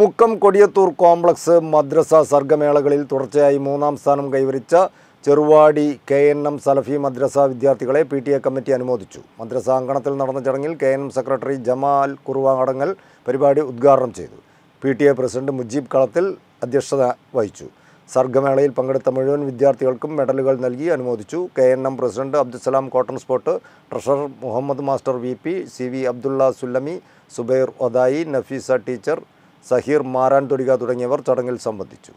Mukkam Kodiyathur complex മദ്രസ സർഗമേളകളിൽ തുടർച്ചയായി മൂന്നാം സ്ഥാനം കൈവരിച്ച Cheruvadi K N M Salafi മദ്രസ വിദ്യാർത്ഥികളെ പി ടി എ കമ്മിറ്റി അനുമോദിച്ചു മദ്രസ അങ്കണത്തിൽ നടന്ന ചടങ്ങിൽ K N M secretary Jamal കുറുവാങ്ങടങ്ങൽ പരിപാടി ഉദ്ഘാടനം ചെയ്തു P T A president Mujeeb Kalathil അധ്യക്ഷത വഹിച്ചു സർഗമേളയിൽ പങ്കെടുത്ത മുഴുവൻ വിദ്യാർത്ഥികൾക്കും മെഡലുകൾ നൽകി അനുമോദിച്ചു K N M president Abdussalam കോട്ടൺ സ്പോട്ട് treasurer Muhammad master V P C V Abdulla Sullami Zubair ഒദായി നഫീസ ടീച്ചർ സഹീർ മാറാൻ തൊടിക തുടങ്ങിയവർ ചടങ്ങിൽ സംബന്ധിച്ചു